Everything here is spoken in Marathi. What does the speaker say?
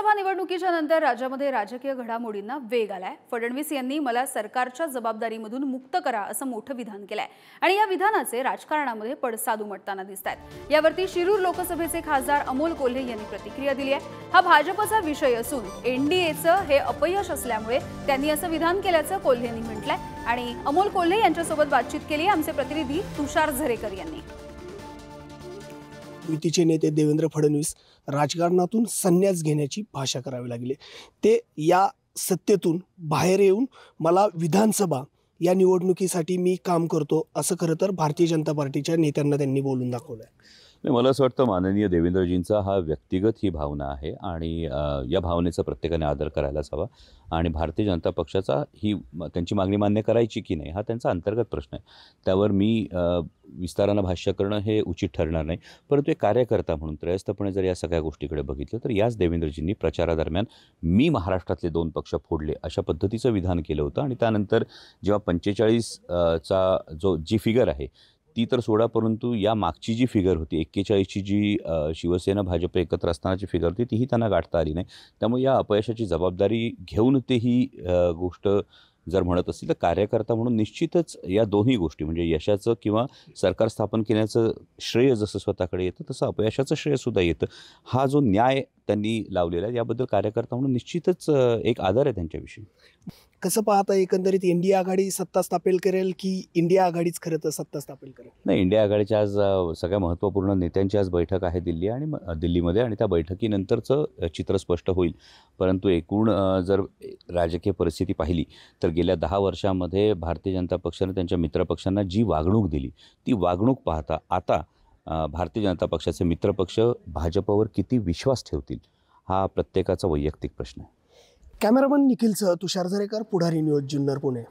लोकसभा निवडणुकीच्या नंतर राज्यामध्ये राजकीय घडामोडींना वेग आलाय फडणवीस यांनी मला सरकारच्या जबाबदारीमधून मुक्त करा असं मोठं विधान केलंय आणि या विधानाचे राजकारणामध्ये पडसाद उमटताना दिसत आहेत यावरती शिरूर लोकसभेचे खासदार अमोल कोल्हे यांनी प्रतिक्रिया दिली आहे हा भाजपचा विषय असून एनडीएचं हे अपयश असल्यामुळे त्यांनी असं विधान केल्याचं कोल्हेंनी म्हटलंय आणि अमोल कोल्हे यांच्यासोबत बातचीत केली आमचे प्रतिनिधी तुषार झरेकर यांनी युतीचे नेते देवेंद्र फडणवीस राजकारणातून संन्यास घेण्याची भाषा करावी लागली ते या सत्तेतून बाहेर येऊन मला विधानसभा या निवडणुकीसाठी मी काम करतो असं खरं तर भारतीय जनता पार्टीच्या नेत्यांना त्यांनी बोलून दाखवलं नाही मला असं वाटतं माननीय देवेंद्रजींचा हा व्यक्तिगत ही भावना आहे आणि या भावनेचा प्रत्येकाने आदर करायलाच हवा आणि भारतीय जनता पक्षाचा ही त्यांची मागणी मान्य करायची की नाही हा त्यांचा अंतर्गत प्रश्न आहे त्यावर मी विस्तारानं भाष्य करणं हे उचित ठरणार नाही परंतु एक कार्यकर्ता म्हणून त्रयस्थपणे जर या सगळ्या गोष्टीकडे बघितलं तर याच देवेंद्रजींनी प्रचारादरम्यान मी महाराष्ट्रातले दोन पक्ष फोडले अशा पद्धतीचं विधान केलं होतं आणि त्यानंतर जेव्हा पंचेचाळीस चा जो जी फिगर आहे ती तर सोडा परंतु या मागची जी फिगर होती एक्केचाळीसची जी शिवसेना भाजप एकत्र असतानाची फिगर होती तीही त्यांना गाठता आली नाही त्यामुळे या अपयशाची जबाबदारी घेऊन ते ही गोष्ट जर म्हणत असतील तर कार्यकर्ता म्हणून निश्चितच या दोन्ही गोष्टी म्हणजे यशाचं किंवा सरकार स्थापन केल्याचं श्रेय जसं स्वतःकडे येतं तसं अपयशाचं श्रेयसुद्धा येतं हा जो न्याय त्यांनी लावलेलं आहे याबद्दल कार्यकर्ता म्हणून निश्चितच एक आधार आहे त्यांच्याविषयी कसं पाहता एकंदरीत इंडिया आघाडी सत्ता स्थापित करेल की इंडिया आघाडीच खरं तर सत्ता स्थापित करेल नाही इंडिया आघाडीच्या आज सगळ्या महत्त्वपूर्ण नेत्यांची आज बैठक आहे दिल्ली आणि दिल्लीमध्ये आणि त्या बैठकीनंतरचं चित्र स्पष्ट होईल परंतु एकूण जर राजकीय परिस्थिती पाहिली तर गेल्या दहा वर्षामध्ये भारतीय जनता पक्षाने त्यांच्या मित्रपक्षांना जी वागणूक दिली ती वागणूक पाहता आता भारतीय जनता पक्षाचे मित्रपक्ष भाजपवर किती विश्वास ठेवतील हा प्रत्येकाचा वैयक्तिक प्रश्न आहे कॅमेरामन निखिलचं तुषार झरेकर पुढारी न्यूज जुन्नर पुणे